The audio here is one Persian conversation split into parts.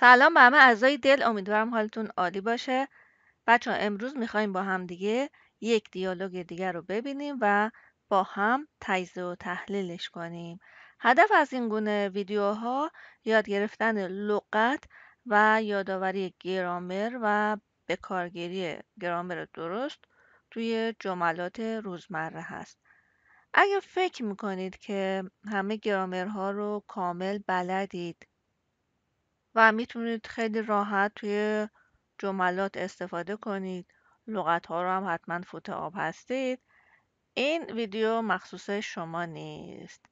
سلام به همه اعضای دل امیدوارم حالتون عالی باشه بچه ها امروز میخوایم با هم دیگه یک دیالوگ دیگر رو ببینیم و با هم تجزیه و تحلیلش کنیم هدف از این گونه ویدیوها یاد گرفتن لغت و یادآوری گرامر و به گرامر درست توی جملات روزمره هست اگر فکر میکنید که همه گرامرها رو کامل بلدید و میتونید خیلی راحت توی جملات استفاده کنید لغت ها رو هم حتما فوت آب هستید این ویدیو مخصوص شما نیست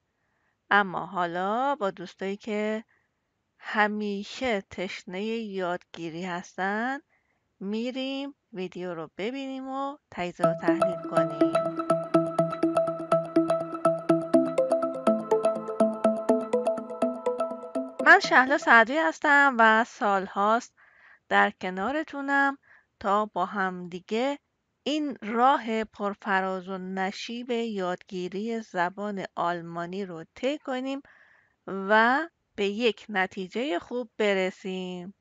اما حالا با دوستایی که همیشه تشنه یادگیری هستن میریم ویدیو رو ببینیم و تجزیه و تحلیل کنیم من شهلا سعدی هستم و سال هاست در کنارتونم تا با همدیگه این راه پرفراز و نشیب یادگیری زبان آلمانی رو طی کنیم و به یک نتیجه خوب برسیم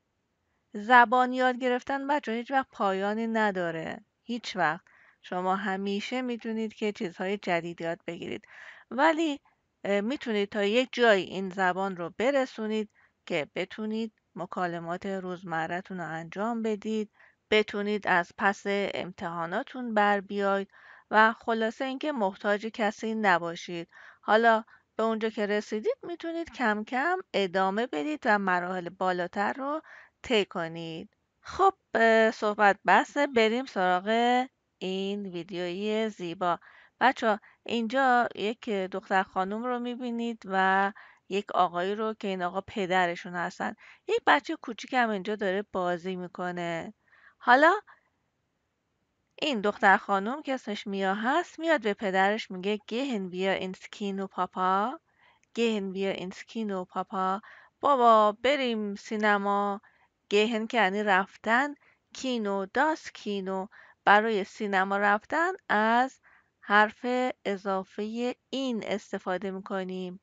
زبان یاد گرفتن بچه هیچ وقت پایانی نداره هیچ وقت شما همیشه میتونید که چیزهای جدید یاد بگیرید ولی میتونید تا یک جایی این زبان رو برسونید که بتونید مکالمات روزمرتون رو انجام بدید بتونید از پس امتحاناتون بر بیاید و خلاصه اینکه محتاج کسی نباشید حالا به اونجا که رسیدید میتونید کم کم ادامه بدید و مراحل بالاتر رو طی کنید خب صحبت بسته بریم سراغ این ویدیوی زیبا بچه اینجا یک دختر خانم رو میبینید و یک آقایی رو که این آقا پدرشون هستن یک بچه کوچیک هم اینجا داره بازی میکنه حالا این دختر خانم که اسمش میا هست میاد به پدرش میگه گهن بیا این کینو پاپا گهن بیا این کینو پاپا بابا بریم سینما گهن که یعنی رفتن کینو داس کینو برای سینما رفتن از حرف اضافه این استفاده میکنیم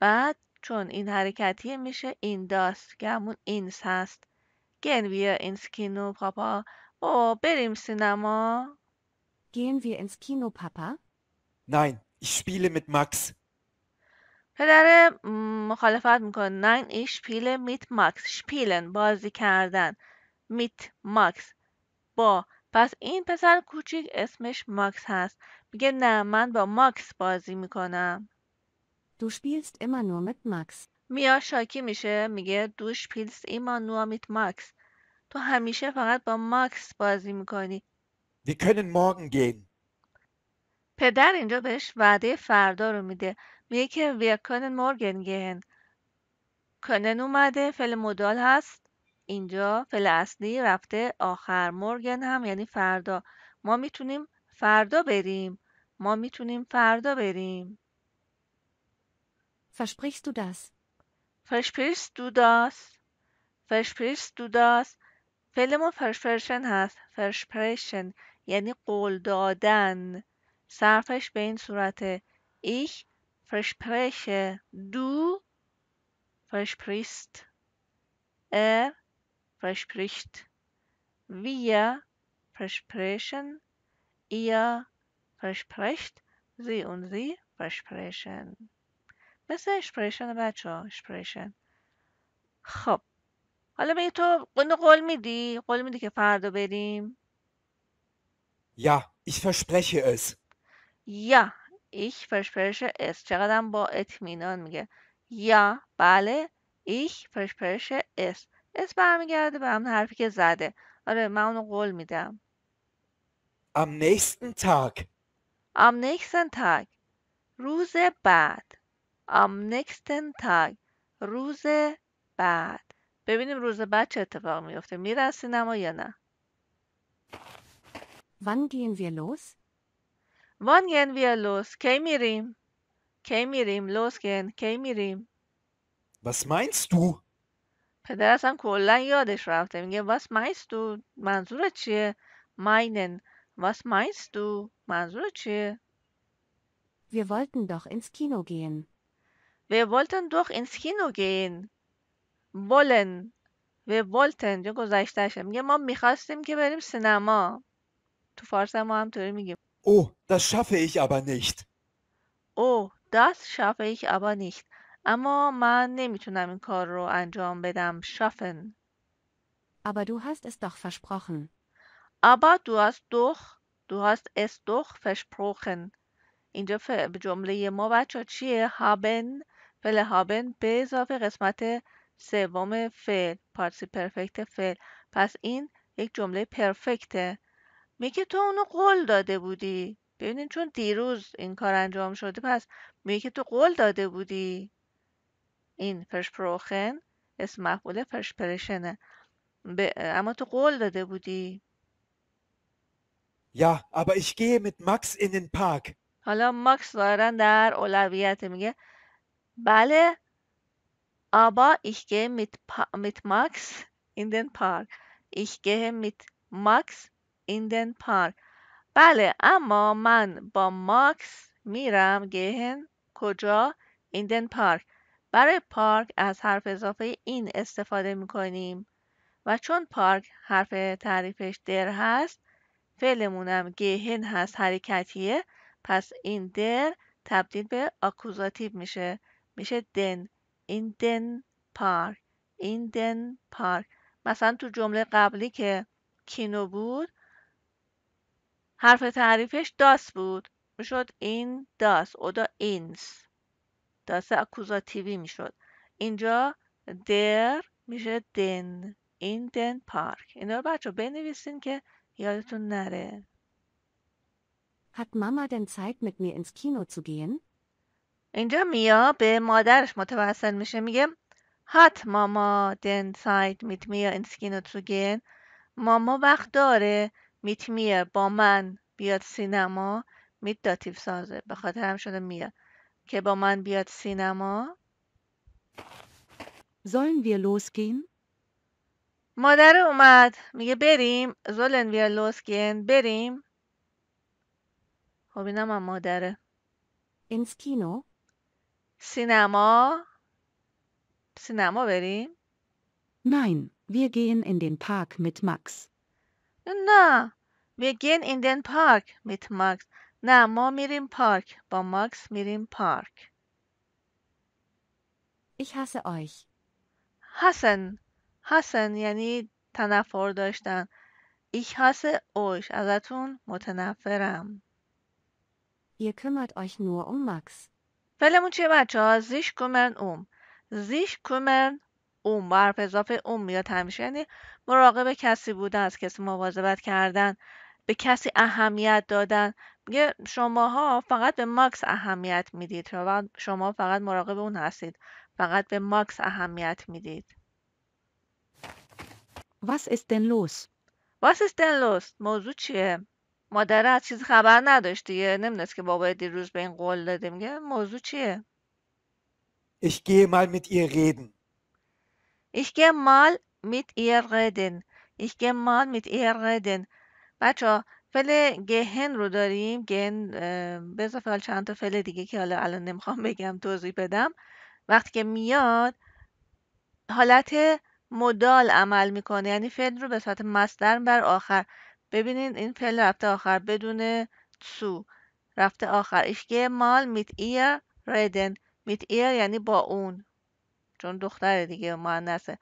بعد چون این حرکتیه میشه این داست که همون اینس هست گن این اینس کینو پاپا با بریم سینما گن ویر اینس کینو پاپا. نین ich spiele میت مکس پدر مخالفت میکنه نین ایش پیل میت ماکس شپیلن بازی کردن میت ماکس با پس این پسر کوچیک اسمش ماکس هست میگه نه من با ماکس بازی میکنم Du spielst immer nur mit Max. میا شاکی میشه میگه دوش پیلز ایما نوامیت ماکس تو همیشه فقط با ماکس بازی میکنی Wir können morgen gehen. پدر اینجا بهش وعده فردا رو میده میگه که wir können morgen gehen کنن اومده فل مدال هست اینجا فل اصلی رفته آخر مورگن هم یعنی فردا ما میتونیم فردا بریم. ما میتونیم فردا بریم. Versprichst du das? Versprichst du das? Versprichst du das? فعل ما versprechen هست. Versprechen یعنی قول دادن. صرفش به این صورته. Ich verspreche. Du versprichst. Er verspricht. Wir versprechen. ihr versprecht, sie und sie versprechen مثل اشپریشن بچه ها اشپریشن خب حالا به تو قول میدی قول میدی که فردا بریم یا ich verspreche es. یا ich verspreche es. چقدرم با اطمینان میگه. یا بله. Ich verspreche es. اس برمیگرده به همون حرفی که زده. آره من اونو قول میدم. Am nächsten Tag. Am nächsten Tag. روز bad. Am nächsten Tag. روز bad. ببینیم روز بعد چه اتفاق میفته. میره از سینما یا نه؟ Wann gehen wir los? Wann gehen wir los? کی میریم؟ کی میریم؟ losgehen. کی میریم؟ Was meinst du? پدرش هم کلا یادش رفته میگه was meinst du منظورت چیه؟ meinen was meinst du, Mansuche? Wir wollten doch ins Kino gehen. Wir wollten doch ins Kino gehen. Wollen. Wir wollten. جو گذشتهشه میگه ما میخواستیم که بریم سینما. تو فارسی ما همطوری میگیم. Oh, das schaffe ich aber nicht. Oh, das schaffe ich aber nicht. اما من نمیتونم این کار رو انجام بدم. Schaffen. Aber du hast es doch versprochen. aber du hast doch, du hast es doch versprochen اینجا ف... جمله ما بچه چیه haben فل haben به اضافه قسمت سوم فل پارسی پرفکت فعل پس این یک جمله پرفکته میگه تو اونو قول داده بودی ببینین چون دیروز این کار انجام شده پس میگه تو قول داده بودی این فرشپروخن اسم مفعول فرشپرشنه اما تو قول داده بودی Ja, aber ich gehe mit Max in den Park. حالا ماکس ظاهرا در اولویت میگه بله aber ich gehe mit, pa mit Max in den Park ich gehe mit Max in den Park بله اما من با ماکس میرم گهن کجا این دن پارک برای پارک از حرف اضافه این استفاده میکنیم و چون پارک حرف تعریفش در هست فعلمونم گهن هست حرکتیه پس این در تبدیل به آکوزاتیو میشه میشه دن این دن پارک این دن پارک مثلا تو جمله قبلی که کینو بود حرف تعریفش داس بود میشد این داس اودا اینس داس اکوزاتیوی میشد اینجا در میشه دن این دن پارک اینا رو بچه بنویسین که یادتون نره Hat ماما دن Zeit mit mir ins کینو zu gehen? اینجا میا به مادرش متوسل میشه میگه هات ماما دن سایت میت میا کینو تو گین ماما وقت داره میت میا با من بیاد سینما میت داتیف سازه به خاطر هم شده میا که با من بیاد سینما Sollen wir losgehen? مادر اومد میگه بریم زولن wir losgehen بریم خب اینم هم مادره ins Kino سینما سینما بریم Nein, wir gehen in den Park mit Max. نه wir gehen in den Park mit Max. نه ما میریم پارک با ماکس میریم پارک. Ich hasse euch. Hassen حسن یعنی تنفر داشتن Ich hasse اوش. ازتون متنفرم Ihr کمت euch نو اوم مکس فلمون چیه بچه ها؟ زیش کمرن اوم زیش کمرن اوم با حرف اضافه اوم um میاد همیشه یعنی مراقب کسی بودن از کسی مواظبت کردن به کسی اهمیت دادن میگه شماها فقط به ماکس اهمیت میدید شما فقط مراقب اون هستید فقط به ماکس اهمیت میدید Was ist denn los? Was ist denn los? موضوع چیه؟ مادر از چیز خبر نداشت دیگه نمیدونست که بابا دیروز به این قول داده میگه موضوع چیه؟ Ich gehe mal mit ihr reden. Ich gehe mal mit ihr reden. Ich gehe mal mit ihr reden. بچا فعل گهن رو داریم گهن به اضافه چند تا فعل دیگه که حالا الان نمیخوام بگم توضیح بدم وقتی که میاد حالت مدال عمل میکنه یعنی فعل رو به صورت مصدر بر آخر ببینید این فعل رفته آخر بدون سو رفته آخر ایشگه مال میت ایر ردن میت ایر یعنی با اون چون دختر دیگه معنیسه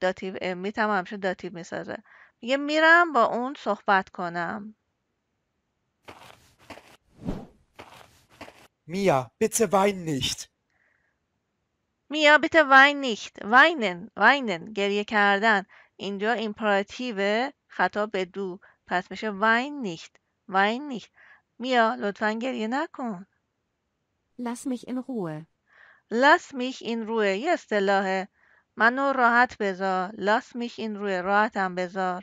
داتیو میت هم همشه داتیو میسازه میگه میرم با اون صحبت کنم میا bitte وین nicht. میا bitte وین nicht وینن. وینن. گریه کردن اینجا ایمپراتیو خطاب به دو پس میشه وین nicht وین nicht میا لطفا گریه نکن لس mich این روه. لس mich این روه. یه اصطلاحه. منو راحت بذار. لس mich این روه. راحتم بذار.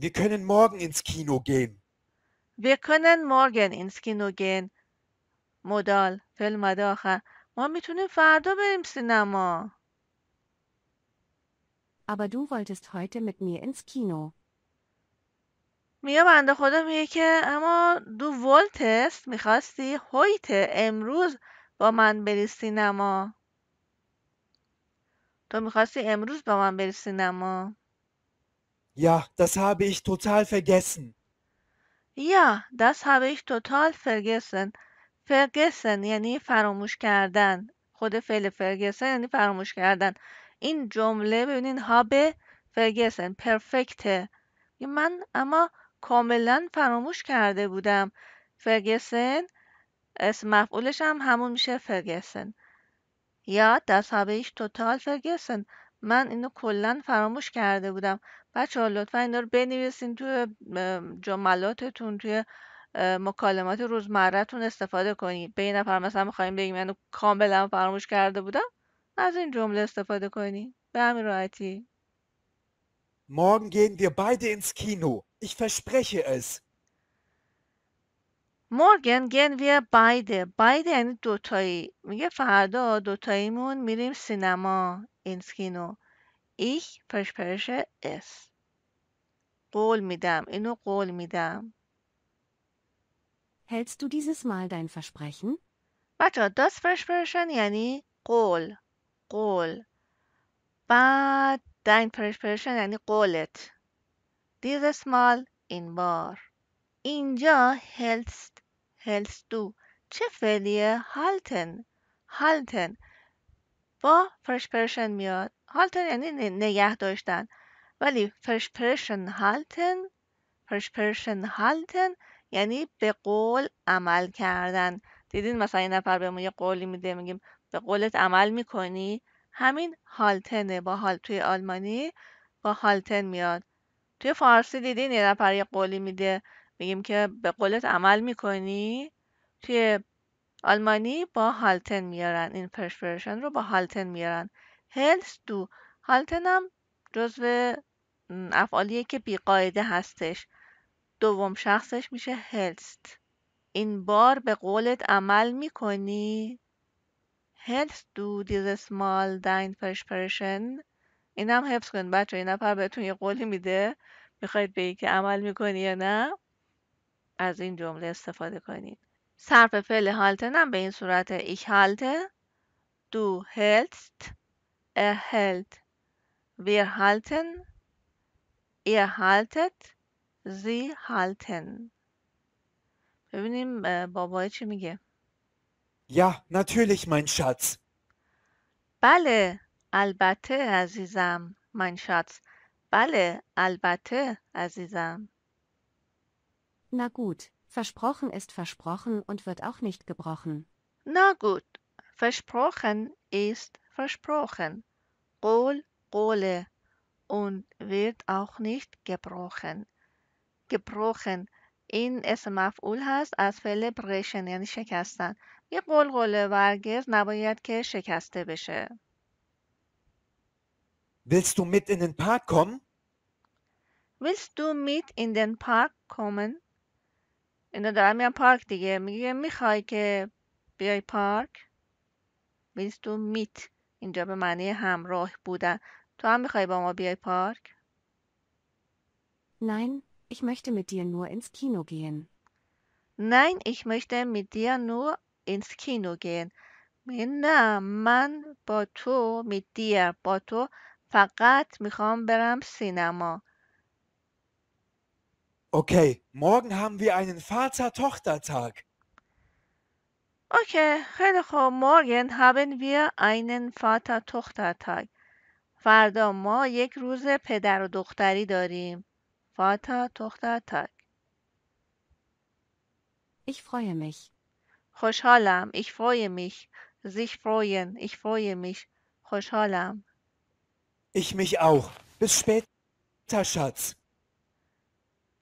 Wir können morgen ins Kino gehen. Wir können morgen ins Kino gehen. مدال. فیلم مداخه. ما میتونیم فردا بریم سینما. Aber du wolltest heute mit mir ins Kino. میا بنده خدا میگه که اما دو ولتست میخواستی هویت امروز با من بری سینما. تو میخواستی امروز با من بری سینما. Ja, das habe ich total vergessen. Ja, das habe ich total vergessen. فرگسن یعنی فراموش کردن خود فعل فرگسن یعنی فراموش کردن این جمله ببینین هاب فرگسن پرفکته من اما کاملا فراموش کرده بودم فرگسن اسم مفعولش هم همون میشه فرگسن یا دست ایش توتال فرگسن من اینو کلا فراموش کرده بودم بچه ها لطفا این رو بنویسین توی جملاتتون توی مکالمات روزمرهتون استفاده کنید به یه نفر مثلا میخوایم بگیم منو یعنی کاملا فراموش کرده بودم از این جمله استفاده کنید به همین راحتی Morgen gehen wir beide ins Kino. Ich verspreche es. Morgen gehen wir beide. Beide یعنی دوتایی. میگه فردا دوتاییمون میریم سینما. ins کینو Ich verspreche es. قول میدم. اینو قول میدم. Hältst du dieses Mal dein Versprechen? بچه das Versprechen یعنی قول قول بعد dein Versprechen یعنی قولت dieses Mal in bar. اینجا hältst hältst du چه فعلیه halten halten با versprechen میاد halten یعنی نگه داشتن ولی versprechen halten versprechen halten یعنی به قول عمل کردن دیدین مثلا یه نفر ما یه قولی میده میگیم به قولت عمل میکنی همین هالتنه با توی آلمانی با هالتن میاد توی فارسی دیدین یه نفر یه قولی میده میگیم که به قولت عمل میکنی توی آلمانی با هالتن میارن این پرشپرشن رو با هالتن میارن هلس دو هالتن هم جزو افعالیه که بیقاعده هستش دوم شخصش میشه هلست این بار به قولت عمل میکنی؟ هلست دو دیز سمال داین پرشپرشن این هم حفظ کنید بچه این نفر بهتون یه قولی میده میخواید به که عمل میکنی یا نه از این جمله استفاده کنید صرف فعل هالتن هم به این صورت ایک هالته دو هلست اهلت هلت ویر هالتن ایر هالتت Sie halten. ببینیم اه، بابای چی میگه Ja, natürlich, mein Schatz. بله البته عزیزم mein Schatz بله البته عزیزم Na gut, versprochen ist versprochen und wird auch nicht gebrochen. Na gut, versprochen ist versprochen. Gol, Gole und wird auch nicht gebrochen. gebrochen این اسم مفعول هست از فعل بریشن یعنی شکستن یه قلقله ورگز نباید که شکسته بشه Willst du mit in den Park kommen? Willst du mit in den Park kommen? اینا دارن میان پارک دیگه میگه میخوای که بیای پارک Willst du اینجا به معنی همراه بودن تو هم میخوای با ما بیای پارک؟ Nein, Ich möchte mit dir nur ins Kino gehen. Nein, ich möchte mit dir nur ins Kino gehen. نه من با تو mit dir با تو فقط میخوام cinema. Okay, morgen haben wir einen Vater-Tochter-Tag. Okay, خیلی Morgen haben wir einen Vater-Tochter-Tag. Fardo, ما یک روز پدر و دختری Vater, Tochter, Tag. Ich freue mich. Khoshalam, ich freue mich. Sich freuen, ich freue mich. Khoshalam. Ich mich auch. Bis später, Schatz.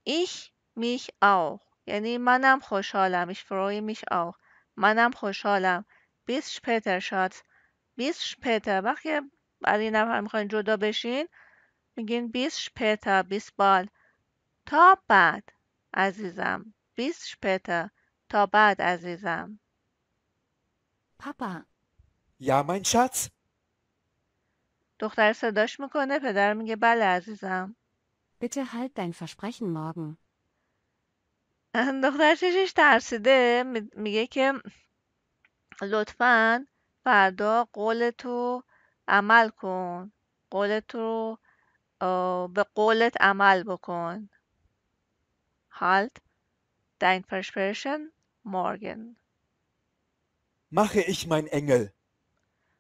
Ich mich auch. Yani manam khoshalam, ich freue mich auch. Manam khoshalam. Bis später, Schatz. Bis später. وقتی از این نفر میخواین جدا بشین میگین بیس später, bis bald. تا بعد عزیزم بیست شپته تا بعد عزیزم پاپا یا من شات دختر صداش میکنه پدر میگه بله عزیزم Bitte halt dein Versprechen morgen. دختر چشش ترسیده میگه که لطفا فردا قول تو عمل کن قول رو به قولت عمل بکن Halt dein Versprechen morgen. Mache ich, mein Engel.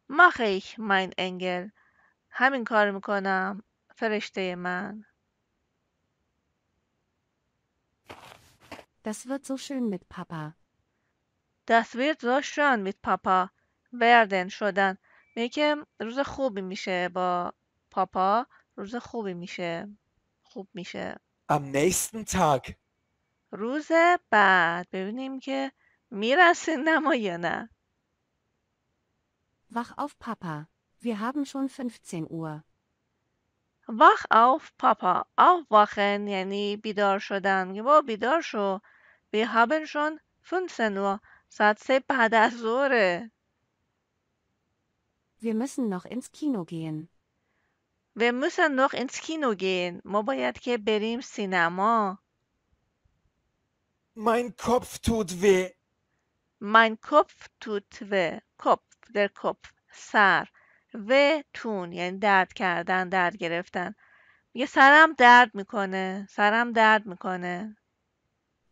Mache ich, mein Engel. همین کار میکنم فرشته من. Das wird so schön mit Papa. Das wird so schön mit Papa. Werden شدن. میگه که روز خوبی میشه با پاپا روز خوبی میشه. خوب میشه. Am nächsten Tag. روز بعد ببینیم که میرسیندم و یا نه Wach auf, Papa. Wir haben schon 15 Uhr. Wach auf, Papa. Aufwachen یعنی بیدار شدن. بابا بیدار شو. Wir haben schon 15 Uhr. ساعت سه بعد از ظهره. Wir müssen noch ins Kino gehen. Wir müssen noch ins Kino gehen. ما باید که بریم سینما. Mein Kopf tut weh. Mein Kopf tut weh. Kopf der Kopf. سر. و تون یعنی درد کردن درد گرفتن میگه سرم درد میکنه سرم درد میکنه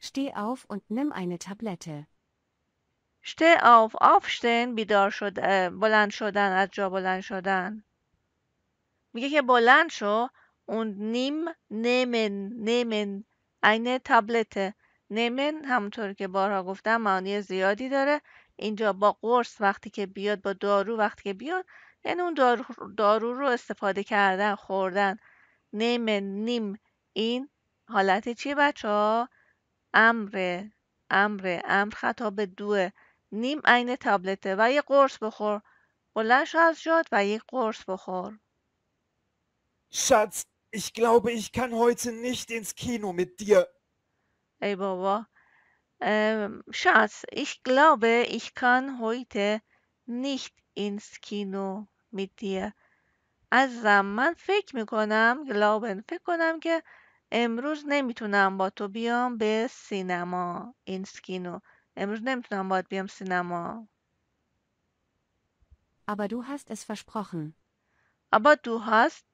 Steh auf und nimm eine Tablette. Steh auf, aufstehen, بیدار شد, بلند شدن, از جا بلند شدن. میگه که بلند شو und nimm, nehmen, nehmen, eine Tablette. نمن همونطور که بارها گفتم معانی زیادی داره اینجا با قرص وقتی که بیاد با دارو وقتی که بیاد یعنی اون دارو, رو استفاده کردن خوردن نیم نیم این حالت چی بچه ها؟ امر امر امر خطاب دوه نیم عین تابلته و یه قرص بخور بلنش از جاد و یه قرص بخور شد ich glaube, ich kann heute nicht ins Kino mit dir. ey Baba. Ähm, Schatz, ich glaube, ich kann heute nicht ins Kino mit dir. عزیزم من فکر میکنم گلابن فکر کنم که امروز نمیتونم با تو بیام به سینما این سکینو امروز نمیتونم باید بیام سینما Aber du hast es versprochen. Aber du hast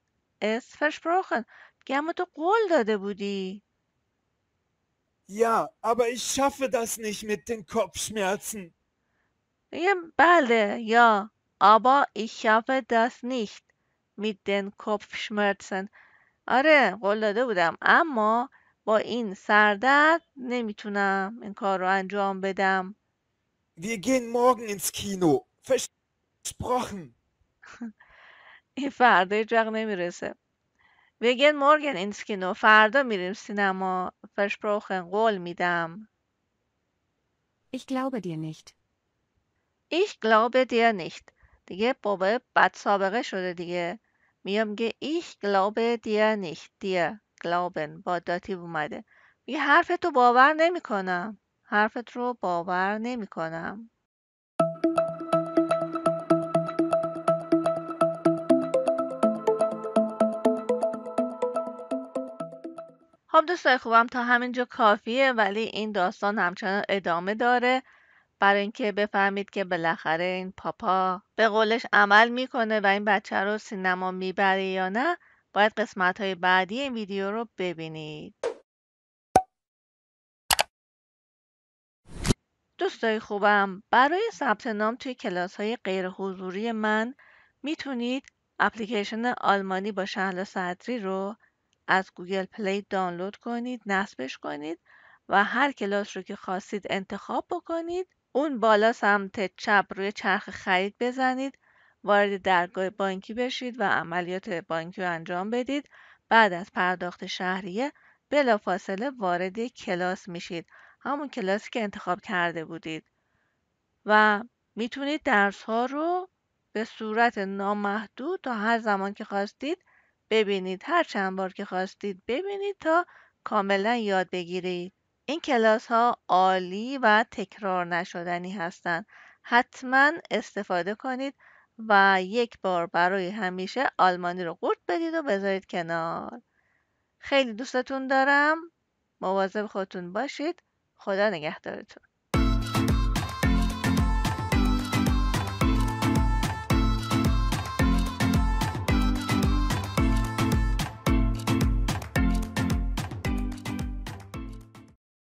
es versprochen. که اما تو قول داده بودی. Ja, aber ich schaffe das nicht mit den Kopfschmerzen. Ja, Bälle, ja, aber ich schaffe das nicht mit den Kopfschmerzen. آره قول داده بودم اما با این سردرد نمیتونم این کار رو انجام بدم. Wir gehen morgen ins Kino. Versprochen. این فردا هیچ وقت نمیرسه. بگن مورگن اینسکینو فردا میریم سینما فرشپروخن قول میدم ایش glaube dir nicht. Ich glaube dir nicht. دیگه بابا بد سابقه شده دیگه میام میگه ایش glaube dir nicht dir glauben با داتیو اومده میگه حرف تو باور نمیکنم حرفت رو باور کنم. خب دوستای خوبم تا همینجا کافیه ولی این داستان همچنان ادامه داره برای اینکه بفهمید که بالاخره این پاپا به قولش عمل میکنه و این بچه رو سینما میبره یا نه باید قسمت های بعدی این ویدیو رو ببینید دوستای خوبم برای ثبت نام توی کلاس های غیر حضوری من میتونید اپلیکیشن آلمانی با شهل صدری رو از گوگل پلی دانلود کنید نصبش کنید و هر کلاس رو که خواستید انتخاب بکنید اون بالا سمت چپ روی چرخ خرید بزنید وارد درگاه بانکی بشید و عملیات بانکی رو انجام بدید بعد از پرداخت شهریه بلافاصله وارد کلاس میشید همون کلاسی که انتخاب کرده بودید و میتونید درس ها رو به صورت نامحدود تا هر زمان که خواستید ببینید هر چند بار که خواستید ببینید تا کاملا یاد بگیرید این کلاس ها عالی و تکرار نشدنی هستند حتما استفاده کنید و یک بار برای همیشه آلمانی رو قورت بدید و بذارید کنار خیلی دوستتون دارم مواظب خودتون باشید خدا نگهدارتون